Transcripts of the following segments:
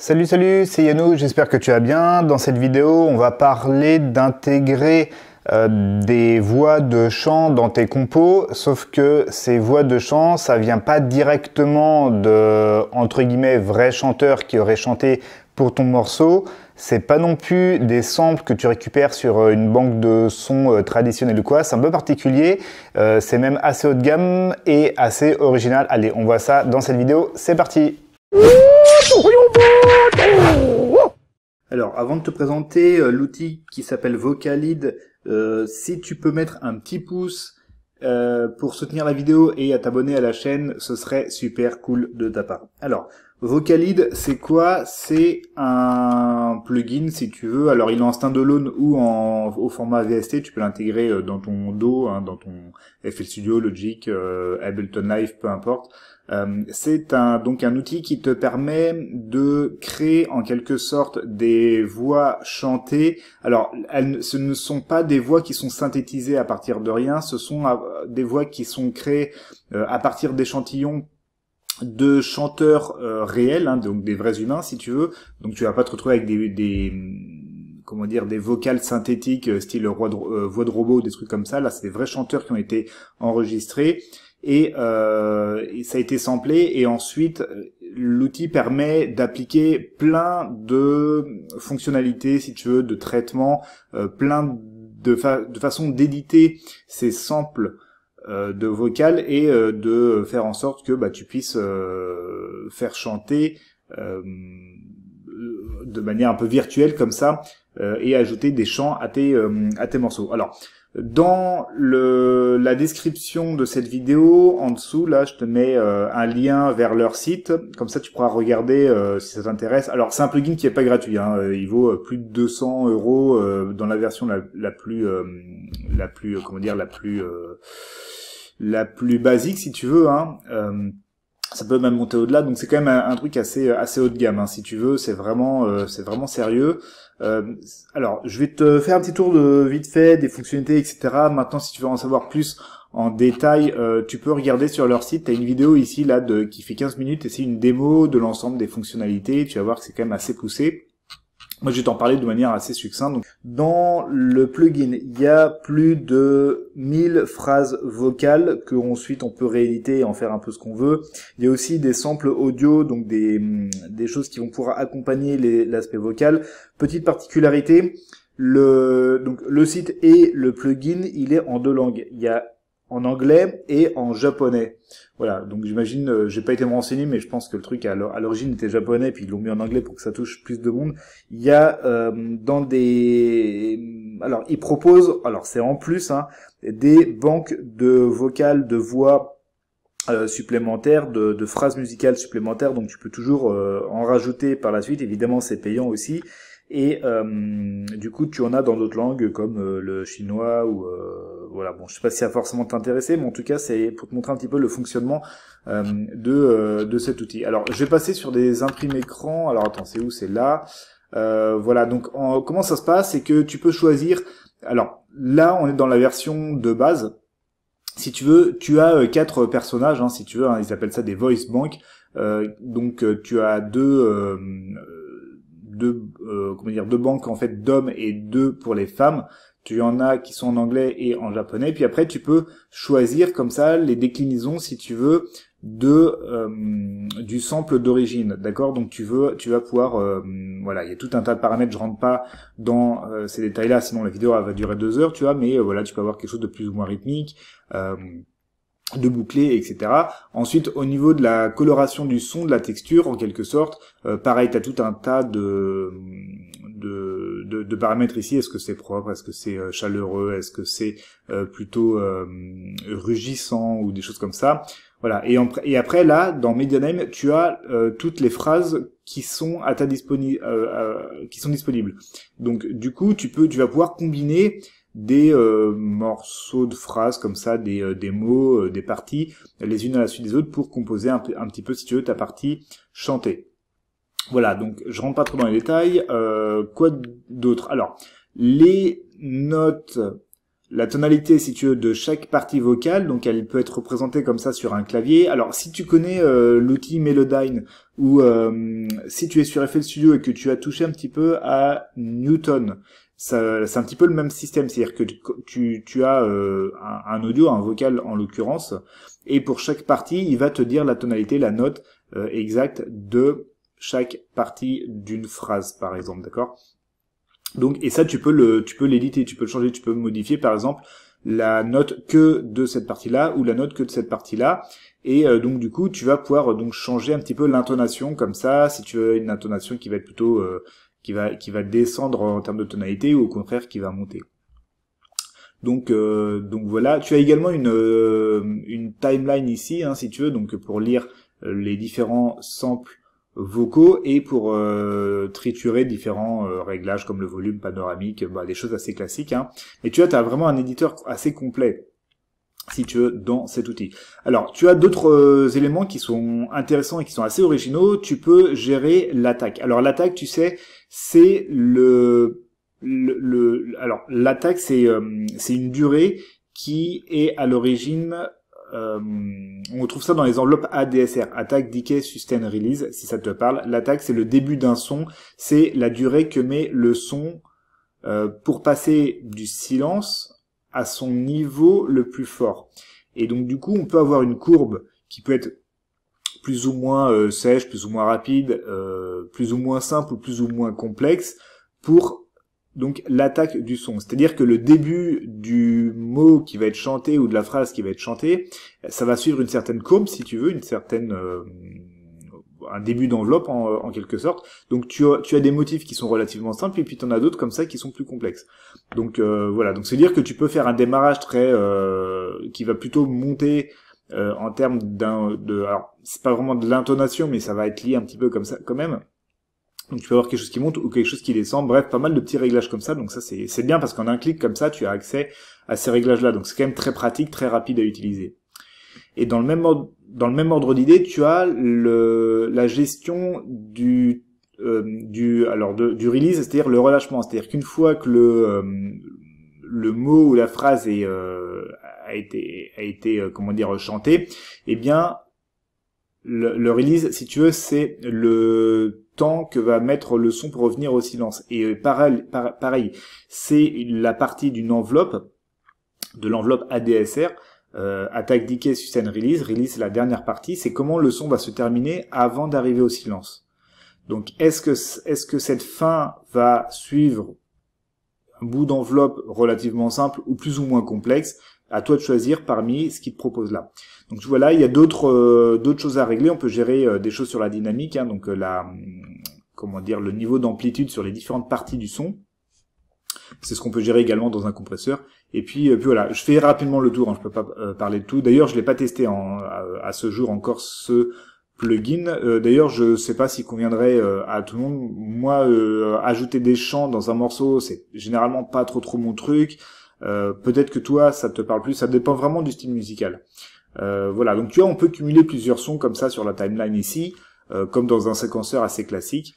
Salut, salut, c'est Yannou, j'espère que tu vas bien. Dans cette vidéo, on va parler d'intégrer euh, des voix de chant dans tes compos, sauf que ces voix de chant, ça vient pas directement de, entre guillemets, vrais chanteurs qui auraient chanté pour ton morceau. C'est pas non plus des samples que tu récupères sur euh, une banque de sons euh, traditionnels ou quoi. C'est un peu particulier. c'est même assez haut de gamme et assez original. Allez, on voit ça dans cette vidéo. C'est parti! Alors, avant de te présenter euh, l'outil qui s'appelle Vocalid, euh, si tu peux mettre un petit pouce euh, pour soutenir la vidéo et à t'abonner à la chaîne, ce serait super cool de ta part. Alors, Vocalid, c'est quoi C'est un plugin, si tu veux. Alors, il est en standalone ou en, au format VST. Tu peux l'intégrer euh, dans ton Do, hein, dans ton FL Studio, Logic, euh, Ableton Live, peu importe. Euh, c'est un, donc un outil qui te permet de créer en quelque sorte des voix chantées. Alors, ce ne sont pas des voix qui sont synthétisées à partir de rien. Ce sont des voix qui sont créées à partir d'échantillons de chanteurs euh, réels, hein, donc des vrais humains si tu veux. Donc tu vas pas te retrouver avec des, des comment dire des vocales synthétiques euh, style euh, voix de robot, ou des trucs comme ça. Là, c'est des vrais chanteurs qui ont été enregistrés et, ça a été samplé et ensuite l'outil permet d'appliquer plein de fonctionnalités si tu veux, de traitements, plein de, de façons d'éditer ces samples euh, de vocal et euh, de faire en sorte que bah, tu puisses euh, faire chanter de manière un peu virtuelle comme ça et ajouter des chants à tes, à tes morceaux. Alors, dans la description de cette vidéo, en dessous, là, je te mets un lien vers leur site. Comme ça, tu pourras regarder si ça t'intéresse. Alors, c'est un plugin qui est pas gratuit. Hein. Il vaut plus de 200 euros dans la version la, la plus, la plus, comment dire, la plus la plus basique, si tu veux. Hein. Euh, ça peut même monter au-delà, donc c'est quand même un, truc assez euh, assez haut de gamme, hein, si tu veux. C'est vraiment euh, c'est vraiment sérieux. alors, je vais te faire un petit tour de vite fait des fonctionnalités, etc. Maintenant, si tu veux en savoir plus en détail, tu peux regarder sur leur site. as une vidéo ici là de qui fait 15 minutes et c'est une démo de l'ensemble des fonctionnalités. Tu vas voir que c'est quand même assez poussé. Moi, j'ai vais t'en parler de manière assez succincte. dans le plugin, il y a plus de 1000 phrases vocales que ensuite on peut rééditer et en faire un peu ce qu'on veut. Il y a aussi des samples audio, donc des, mm, choses qui vont pouvoir accompagner l'aspect vocal. Petite particularité, le, donc, le site et le plugin, il est en deux langues. Il y a en anglais et en japonais. Voilà, donc j'imagine, euh, j'ai pas été me renseigner, mais je pense que le truc à l'origine était japonais, puis ils l'ont mis en anglais pour que ça touche plus de monde. Il y a euh, dans des, alors ils proposent, alors c'est en plus, hein, des banques de vocales, de voix euh, supplémentaires, de, de, phrases musicales supplémentaires, donc tu peux toujours en rajouter par la suite. Évidemment, c'est payant aussi. Et euh, du coup, tu en as dans d'autres langues comme euh, le chinois ou euh, voilà. Bon, je sais pas si ça forcément t'intéresser, mais en tout cas, c'est pour te montrer un petit peu le fonctionnement euh, de de cet outil. Alors, je vais passer sur des imprimés écrans. Alors, attends, c'est où C'est là. voilà. Donc, comment ça se passe C'est que tu peux choisir. Alors, là, on est dans la version de base. Si tu veux, tu as quatre personnages. Hein, si tu veux, hein. ils appellent ça des voice bank. donc, tu as deux deux euh, comment dire deux banques en fait d'hommes et deux pour les femmes. Tu en as qui sont en anglais et en japonais. Puis après, tu peux choisir comme ça les déclinaisons si tu veux de euh, du sample d'origine, d'accord Donc tu veux, tu vas pouvoir, euh, voilà, il y a tout un tas de paramètres. Je rentre pas dans ces détails-là, sinon la vidéo va durer deux heures, tu vois. Mais voilà, tu peux avoir quelque chose de plus ou moins rythmique de boucler, etc. Ensuite, au niveau de la coloration du son, de la texture, en quelque sorte, euh, pareil, tu tout un tas de, de, de, paramètres ici. Est-ce que c'est propre Est-ce que c'est euh, chaleureux Est-ce que c'est euh, plutôt rugissant ou des choses comme ça voilà. Et, et après, là, dans Medianame, tu as toutes les phrases qui sont à ta disponi qui sont disponibles. Donc, du coup, tu peux, tu vas pouvoir combiner des euh, morceaux de phrases comme ça, des, euh, des mots, euh, des parties, les unes à la suite des autres pour composer un, petit peu, si tu veux, ta partie chantée. Voilà, donc je rentre pas trop dans les détails. quoi d'autre Alors, les notes, la tonalité, si tu veux, de chaque partie vocale, donc elle peut être représentée comme ça sur un clavier. Alors, si tu connais l'outil Melodyne, ou si tu es sur FL Studio et que tu as touché un petit peu à Newton, c'est un petit peu le même système, c'est-à-dire que tu, as euh, un, audio, un vocal en l'occurrence, et pour chaque partie, il va te dire la tonalité, la note euh, exacte de chaque partie d'une phrase, par exemple, d'accord Donc, et ça, tu peux le, tu peux l'éditer, tu peux le changer, tu peux modifier, par exemple, la note que de cette partie-là ou la note que de cette partie-là. Et euh, donc du coup, tu vas pouvoir donc changer un petit peu l'intonation comme ça. Si tu veux une intonation qui va être plutôt qui va qui va descendre en termes de tonalité ou au contraire qui va monter. Donc euh, donc voilà, tu as également une euh, une timeline ici hein, si tu veux donc pour lire euh, les différents samples vocaux et pour triturer différents réglages comme le volume panoramique, bah, des choses assez classiques. Hein. Et tu vois, tu as vraiment un éditeur assez complet si tu veux, dans cet outil. Alors, tu as d'autres euh, éléments qui sont intéressants et qui sont assez originaux. Tu peux gérer l'attaque. Alors, l'attaque, tu sais, c'est le, le, le, Alors, l'attaque, c'est euh, c'est une durée qui est à l'origine... Euh, on trouve ça dans les enveloppes ADSR, attaque, decay, sustain, release, si ça te parle. L'attaque, c'est le début d'un son, c'est la durée que met le son pour passer du silence à son niveau le plus fort. Et donc du coup, on peut avoir une courbe qui peut être plus ou moins euh, sèche, plus ou moins rapide, euh, plus ou moins simple, ou plus ou moins complexe pour donc l'attaque du son. C'est-à-dire que le début du mot qui va être chanté ou de la phrase qui va être chantée, ça va suivre une certaine courbe, si tu veux, une certaine euh, un début d'enveloppe en, euh, quelque sorte. Donc tu as, des motifs qui sont relativement simples et puis tu en as d'autres comme ça qui sont plus complexes. Donc euh, voilà, donc c'est dire que tu peux faire un démarrage très euh, qui va plutôt monter en termes d'un de alors c'est pas vraiment de l'intonation mais ça va être lié un petit peu comme ça quand même. Donc tu peux avoir quelque chose qui monte ou quelque chose qui descend. Bref, pas mal de petits réglages comme ça. Donc ça c'est bien parce qu'en un clic comme ça tu as accès à ces réglages là. Donc c'est quand même très pratique, très rapide à utiliser. Et dans le même ordre, dans le même ordre d'idée, tu as la gestion du euh, alors du release, c'est-à-dire le relâchement, c'est-à-dire qu'une fois que le euh, le mot ou la phrase euh, a été a été comment dire chanté, eh bien le, le release, si tu veux, c'est le temps que va mettre le son pour revenir au silence. Et pareil, pareil, c'est la partie d'une enveloppe de l'enveloppe ADSR euh, attaque decay, sustain release. Release, c'est la dernière partie. C'est comment le son va se terminer avant d'arriver au silence. Donc, est-ce que, que cette fin va suivre un bout d'enveloppe relativement simple ou plus ou moins complexe? À toi de choisir parmi ce qu'il te propose là. Donc vois là il y a euh, d'autres choses à régler. On peut gérer euh, des choses sur la dynamique, hein. donc comment dire le niveau d'amplitude sur les différentes parties du son. C'est ce qu'on peut gérer également dans un compresseur. Et puis, euh, puis voilà, je fais rapidement le tour, je hein, je peux pas euh, parler de tout. D'ailleurs, je l'ai pas testé à, ce jour encore ce plugin. Euh, d'ailleurs, je sais pas s'il conviendrait à tout le monde. Moi, ajouter des chants dans un morceau, c'est généralement pas trop trop mon truc. Peut-être que toi, ça te parle plus. Ça dépend vraiment du style musical. voilà. Donc tu vois, on peut cumuler plusieurs sons comme ça sur la timeline ici, comme dans un séquenceur assez classique.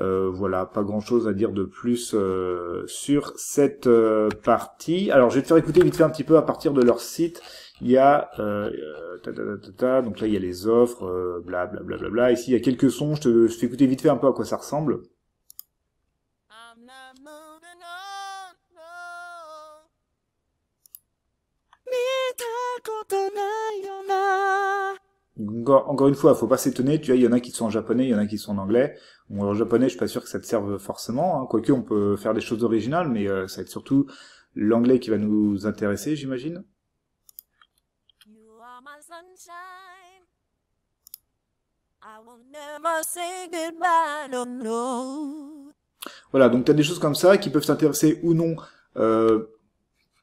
Euh, voilà, pas grand-chose à dire de plus euh, sur cette euh, partie. Alors, je vais te faire écouter vite fait un petit peu à partir de leur site. Il y a, donc là, il y a les offres, blablabla. Bla, Ici, il y a quelques sons. Je te, je te fais écouter vite fait un peu à quoi ça ressemble. Encore une fois, faut pas s'étonner. Tu vois, il y en a qui sont en japonais, il y en a qui sont en anglais. Bon, en japonais, je suis pas sûr que ça te serve forcément. Hein. Quoique, on peut faire des choses originales, mais euh, ça va être surtout l'anglais qui va nous intéresser, j'imagine. Voilà, donc tu as des choses comme ça qui peuvent t'intéresser ou non euh,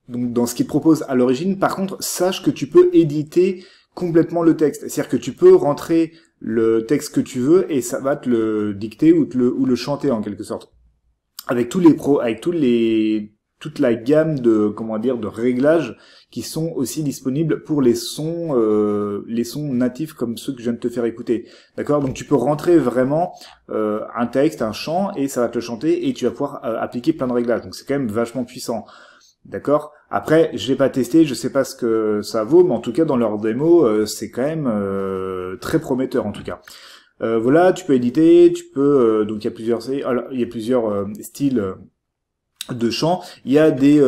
donc dans ce qu'ils proposent à l'origine. Par contre, sache que tu peux éditer complètement le texte. C'est-à-dire que tu peux rentrer le texte que tu veux et ça va te le dicter ou te le, ou le chanter en quelque sorte. Avec tous les pros, avec tous les, toute la gamme de, comment dire, de réglages qui sont aussi disponibles pour les sons, euh, les sons natifs comme ceux que je viens de te faire écouter. D'accord Donc tu peux rentrer vraiment euh, un texte, un chant et ça va te le chanter et tu vas pouvoir euh, appliquer plein de réglages. Donc c'est quand même vachement puissant. D'accord après, je l'ai pas testé, je sais pas ce que ça vaut, mais en tout cas dans leur démo, euh, c'est quand même euh, très prometteur en tout cas. Euh, voilà, tu peux éditer, tu peux donc il y a plusieurs y a plusieurs styles de chant, il y a des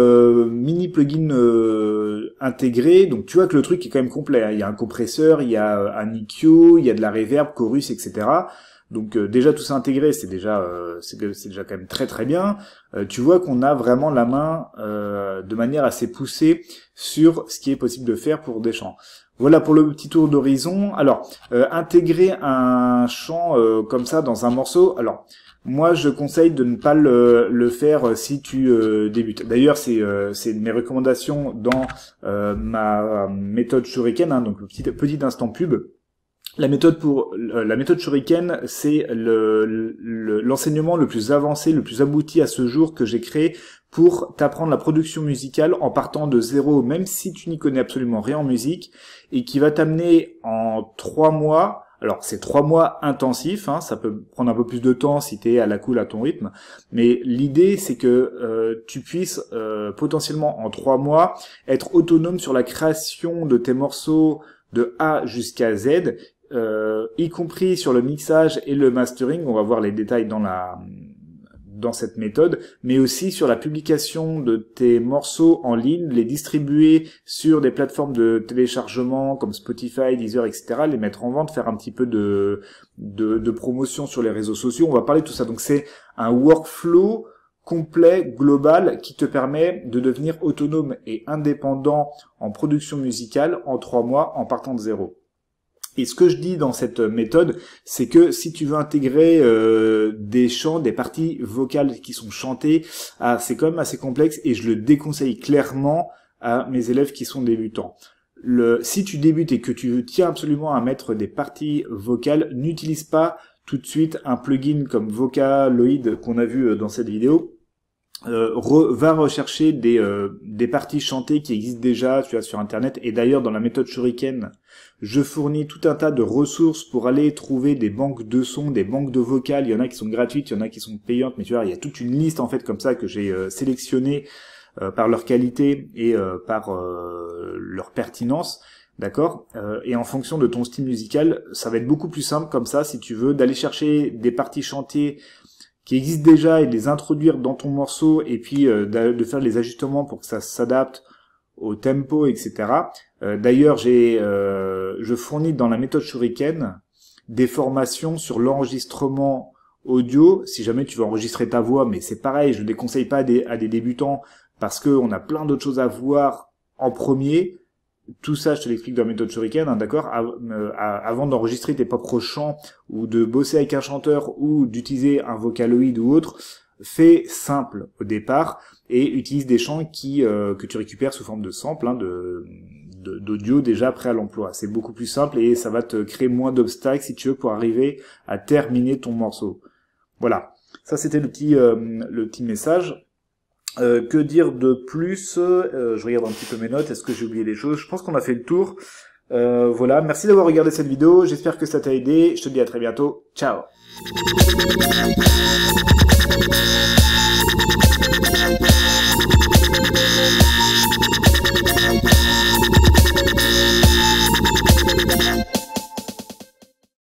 mini plugins intégrés, donc tu vois que le truc est quand même complet. Hein. Il y a un compresseur, il y a un EQ, il y a de la reverb, chorus, etc. Donc euh, déjà tout ça intégré, c'est déjà euh, c'est déjà quand même très très bien. Euh, tu vois qu'on a vraiment la main de manière assez poussée sur ce qui est possible de faire pour des champs. Voilà pour le petit tour d'horizon. Alors intégrer un chant comme ça dans un morceau. Alors moi, je conseille de ne pas le, faire si tu débutes. D'ailleurs, c'est euh, mes recommandations dans ma méthode Shuriken, hein, donc le petit, petit instant pub. La méthode pour euh, la méthode Shuriken, c'est l'enseignement le, plus avancé, le plus abouti à ce jour que j'ai créé pour t'apprendre la production musicale en partant de zéro, même si tu n'y connais absolument rien en musique, et qui va t'amener en trois mois. Alors c'est trois mois intensifs, hein, ça peut prendre un peu plus de temps si tu es à la cool à ton rythme, mais l'idée c'est que euh, tu puisses euh, potentiellement en trois mois être autonome sur la création de tes morceaux de A jusqu'à Z euh, y compris sur le mixage et le mastering. On va voir les détails dans la dans cette méthode, mais aussi sur la publication de tes morceaux en ligne, les distribuer sur des plateformes de téléchargement comme Spotify, Deezer, etc., les mettre en vente, faire un petit peu de, de, de promotion sur les réseaux sociaux. On va parler de tout ça. Donc c'est un workflow complet, global, qui te permet de devenir autonome et indépendant en production musicale en trois mois en partant de zéro. Et ce que je dis dans cette méthode, c'est que si tu veux intégrer euh, des chants, des parties vocales qui sont chantées, ah, c'est quand même assez complexe et je le déconseille clairement à mes élèves qui sont débutants. si tu débutes et que tu tiens absolument à mettre des parties vocales, n'utilise pas tout de suite un plugin comme Vocaloid qu'on a vu euh, dans cette vidéo euh, va rechercher des, euh, des parties chantées qui existent déjà tu vois, sur Internet. Et d'ailleurs, dans la méthode Shuriken, je fournis tout un tas de ressources pour aller trouver des banques de sons, des banques de vocales. Il y en a qui sont gratuites, il y en a qui sont payantes. Mais tu vois, il y a toute une liste en fait comme ça que j'ai euh, sélectionné par leur qualité et par leur pertinence. D'accord Et en fonction de ton style musical, ça va être beaucoup plus simple comme ça, si tu veux, d'aller chercher des parties chantées qui existent déjà et de les introduire dans ton morceau et puis euh, de faire les ajustements pour que ça s'adapte au tempo, etc. Euh, d'ailleurs, j'ai, euh, je fournis dans la méthode Shuriken des formations sur l'enregistrement audio. Si jamais tu veux enregistrer ta voix, mais c'est pareil, je ne déconseille pas à des débutants parce qu'on a plein d'autres choses à voir en premier tout ça, je te l'explique dans méthode Shuriken, hein, d'accord euh, Avant d'enregistrer tes propres chants ou de bosser avec un chanteur ou d'utiliser un vocaloïde ou autre, fais simple au départ et utilise des chants qui euh, que tu récupères sous forme de sample, hein, d'audio déjà prêt à l'emploi. C'est beaucoup plus simple et ça va te créer moins d'obstacles si tu veux pour arriver à terminer ton morceau. Voilà. Ça c'était le petit euh, le petit message. Euh, que dire de plus euh, Je regarde un petit peu mes notes. Est-ce que j'ai oublié les choses Je pense qu'on a fait le tour. Euh, voilà. Merci d'avoir regardé cette vidéo. J'espère que ça t'a aidé. Je te dis à très bientôt. Ciao.